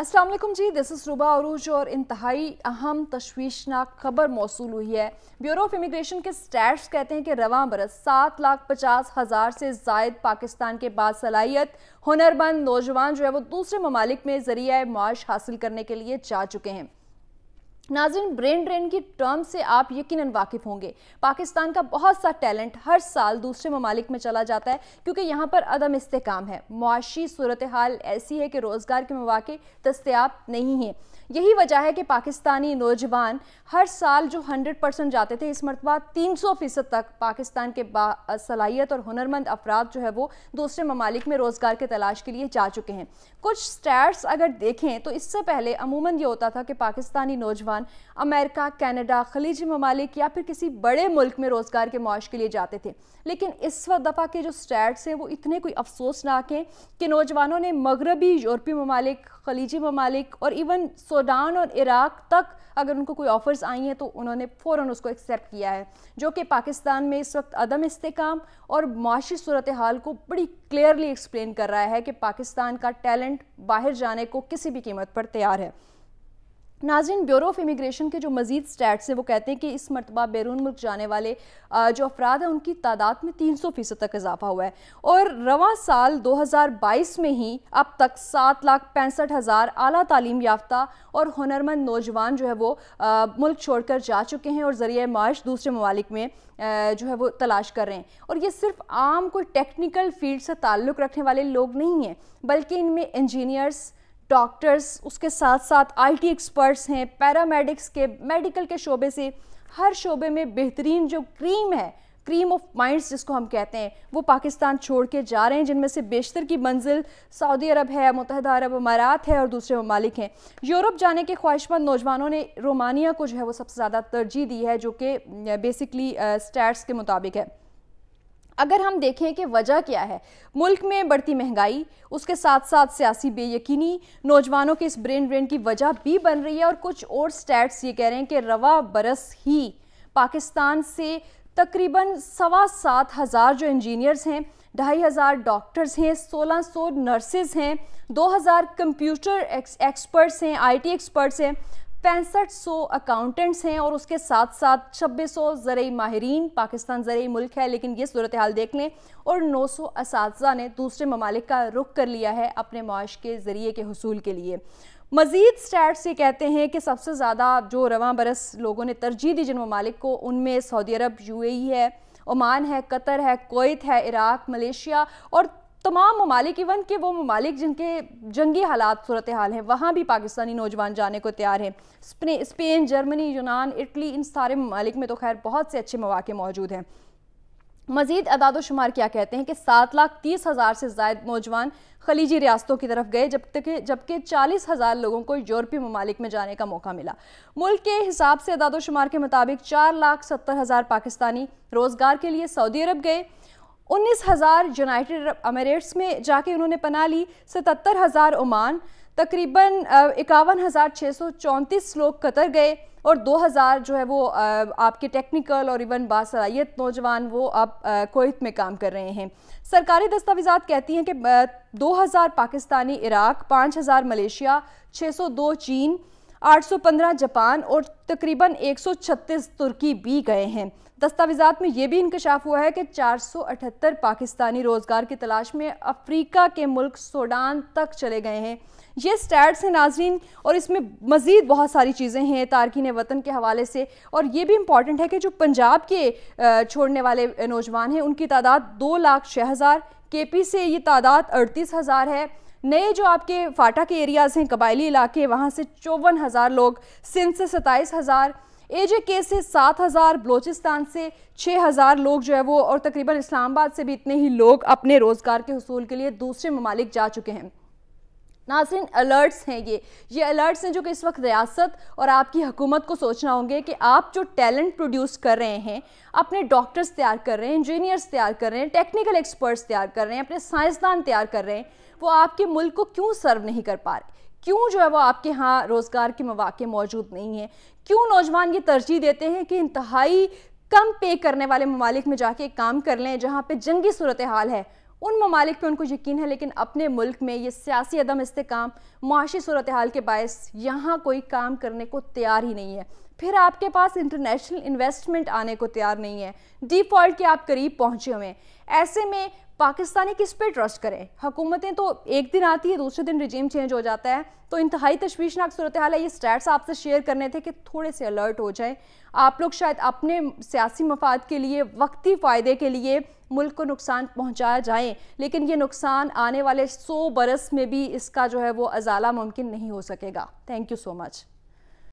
Aslam ji this is Ruba Arooj और इंतहाई अहम तशवीशनाक खबर मौसू हुई है ब्यूरो ऑफ इमिग्रेशन के स्टैट्स कहते हैं कि रवान बरस सात लाख पचास हज़ार से जायद पाकिस्तान के बाद सलाहियत हुनरमंद नौजवान जो है वो दूसरे ममालिक में ज़रिया माश हासिल करने के लिए जा चुके हैं नाजन ब्रेन ड्रेन की टर्म से आप यकीन वाकिफ होंगे पाकिस्तान का बहुत सा टैलेंट हर साल दूसरे ममालिक में चला जाता है क्योंकि यहाँ पर अदम इस्तेकाम है मुआशी सूरत हाल ऐसी है कि रोज़गार के मौाक़ दस्तियाब नहीं हैं यही वजह है कि पाकिस्तानी नौजवान हर साल जो 100 परसेंट जाते थे इस मरतबा 300 फीसद तक पाकिस्तान के सलाहियत और हुनरमंद अफराद जो है वो दूसरे ममालिक में रोज़गार के तलाश के लिए जा चुके हैं कुछ स्टैट्स अगर देखें तो इससे पहले अमूमन ये होता था कि पाकिस्तानी नौजवान अमेरिका कैनेडा खलीजी ममालिक या फिर किसी बड़े मुल्क में रोज़गार के मुआश के लिए जाते थे लेकिन इस दफ़ा के जो स्टैट्स हैं वो इतने कोई अफसोसनाक हैं कि नौजवानों ने मगरबी यूरोपी ममालिक खलीजी ममालिक और इवन सोडान और इराक़ तक अगर उनको कोई ऑफ़र्स आई हैं तो उन्होंने फ़ौर उसको एक्सेप्ट किया है जो कि पाकिस्तान में इस वक्त अदम इस्तेकाम और माशी सूरत हाल को बड़ी क्लियरली एक्सप्लेन कर रहा है कि पाकिस्तान का टैलेंट बाहर जाने को किसी भी कीमत पर तैयार है नाजिन ब्यूरो ऑफ इमिग्रेशन के जो मजीद स्टैट्स हैं वो कहते हैं कि इस मरतबा बैरून मुल्क जाने वाले जो अफराद हैं उनकी तादाद में तीन सौ फ़ीसद तक इजाफा हुआ है और रवा साल दो हज़ार बाईस में ही अब तक सात लाख पैंसठ हज़ार अली तलीम याफ्ता और हुनरमंद नौजवान जो है वो आ, मुल्क छोड़ कर जा चुके हैं और ज़रिए माश दूसरे ममालिक में आ, जो है वो तलाश कर रहे हैं और ये सिर्फ आम कोई टेक्निकल फील्ड से ताल्लुक़ रखने वाले लोग नहीं हैं बल्कि इनमें इंजीनियर्स डॉक्टर्स उसके साथ साथ आईटी एक्सपर्ट्स हैं पैरामेडिक्स के मेडिकल के शोबे से हर शोबे में बेहतरीन जो क्रीम है क्रीम ऑफ माइंड्स जिसको हम कहते हैं वो पाकिस्तान छोड़ के जा रहे हैं जिनमें से बेशतर की मंजिल सऊदी अरब है मुतहद अरब अमारात है और दूसरे ममालिक हैं यूरोप जाने के ख्वाहिशमंद नौजवानों ने रोमानिया को जो है वो सबसे ज़्यादा तरजीह दी है जो कि बेसिकली स्टैट्स के मुताबिक है अगर हम देखें कि वजह क्या है मुल्क में बढ़ती महंगाई उसके साथ साथ सियासी बेयकीनी नौजवानों के इस ब्रेन ड्रेन की वजह भी बन रही है और कुछ और स्टैट्स ये कह रहे हैं कि रवा बरस ही पाकिस्तान से तकरीबन सवा सात हज़ार जो इंजीनियर्स हैं ढाई हज़ार डॉक्टर्स हैं सोलह सौ नर्सेज हैं दो हज़ार कंप्यूटर एक्सपर्ट्स हैं आईटी एक्सपर्ट्स हैं पैंसठ सौ अकाउंटेंट्स हैं और उसके साथ साथ छब्बीस सौ ज़रूरी माहरीन पाकिस्तान जरिए मुल्क है लेकिन ये सूरत हाल देख लें और नौ सौ इस ने दूसरे ममालिक का रुख कर लिया है अपने मुआश के ज़रिए के हसूल के लिए मज़ीद स्टैट्स ये कहते हैं कि सबसे ज़्यादा जो रवा बरस लोगों ने तरजीह दी जिन ममालिक को उनमें सऊदी अरब यू है ओमान है कतर है कोत है इराक़ मलेशिया और तमाम ममालिक इवन के वो ममालिक जिनके जंगी हालात सूरत हाल हैं वहाँ भी पाकिस्तानी नौजवान जाने को तैयार हैं स्पेन जर्मनी यूनान इटली इन सारे ममालिक में तो खैर बहुत से अच्छे मौाक़े मौजूद हैं मजीद अदाद शुमार क्या कहते हैं कि सात लाख तीस हज़ार से जायद नौजवान खलीजी रियासतों की तरफ गए जब तक जबकि चालीस हज़ार लोगों को यूरोपीय ममालिक में जाने का मौका मिला मुल्क के हिसाब से अदाद शुमार के मुताबिक चार लाख सत्तर हज़ार पाकिस्तानी रोज़गार के लिए सऊदी अरब गए उन्नीस हज़ार यूनाइटेड अरब अमेरेट्स में जाके उन्होंने पना ली सतर हज़ार ओमान तकरीबन इक्यावन हज़ार छः सौ चौंतीस लोग कतर गए और 2000 जो है वो आपके टेक्निकल और इवन बासलाहियत नौजवान वो अब कोत में काम कर रहे हैं सरकारी दस्तावेज़ा कहती हैं कि 2000 पाकिस्तानी इराक 5000 मलेशिया 602 चीन 815 जापान और तकरीबन 136 तुर्की भी गए हैं दस्तावेजात में ये भी इंकशाफ हुआ है कि 478 पाकिस्तानी रोज़गार की तलाश में अफ्रीका के मुल्क सोडान तक चले गए हैं ये स्टैट्स हैं नाजरीन और इसमें मज़ीद बहुत सारी चीज़ें हैं तारकिन वतन के हवाले से और ये भी इम्पॉर्टेंट है कि जो पंजाब के छोड़ने वाले नौजवान हैं उनकी तादाद दो लाख छः हज़ार के पी से ये तादाद अड़तीस हज़ार है नए जो आपके फाटा के एरियाज़ हैं कबायली इलाके वहाँ से चौवन हज़ार लोग सिंध से सताईस हज़ार ए जे के से सात हज़ार बलोचिस्तान से छः हज़ार लोग जो है वो और तकरीबन इस्लामाबाद से भी इतने ही लोग अपने रोज़गार के हसूल के लिए दूसरे ममालिक जा चुके हैं नाजरीन अलर्ट्स हैं ये ये अलर्ट्स हैं जो कि इस वक्त रियासत और आपकी हुकूमत को सोचना होंगे कि आप जो टैलेंट प्रोड्यूस कर रहे हैं अपने डॉक्टर्स तैयार कर रहे हैं इंजीनियर्स तैयार कर रहे हैं टेक्निकल एक्सपर्ट्स तैयार कर रहे हैं अपने साइंसदान तैयार कर रहे हैं वो आपके मुल्क को क्यों सर्व नहीं कर पा रहे क्यों जो है वो आपके यहाँ रोज़गार के मौाक़े मौजूद नहीं हैं क्यों नौजवान ये तरजीह देते हैं कि इंतहाई कम पे करने वाले ममालिक में जाके काम कर लें जहाँ पर जंगी सूरत हाल है उन ममालिक उनको यकीन है लेकिन अपने मुल्क में ये सियासी अदम इसकाम माशी सूरत हाल के बायस यहाँ कोई काम करने को तैयार ही नहीं है फिर आपके पास इंटरनेशनल इन्वेस्टमेंट आने को तैयार नहीं है डिफ़ॉल्ट के आप करीब पहुँचे हुए हैं ऐसे में पाकिस्तानी किस पे ट्रस्ट करें हकूमतें तो एक दिन आती है दूसरे दिन रिजीम चेंज हो जाता है तो इंतहाई तशवीशनाक सूरत हाल है ये स्टैट्स आपसे शेयर करने थे कि थोड़े से अलर्ट हो जाएं आप लोग शायद अपने सियासी मफाद के लिए वक्ती फ़ायदे के लिए मुल्क को नुकसान पहुंचाया जाए लेकिन ये नुकसान आने वाले सौ बरस में भी इसका जो है वो अजाला मुमकिन नहीं हो सकेगा थैंक यू सो मच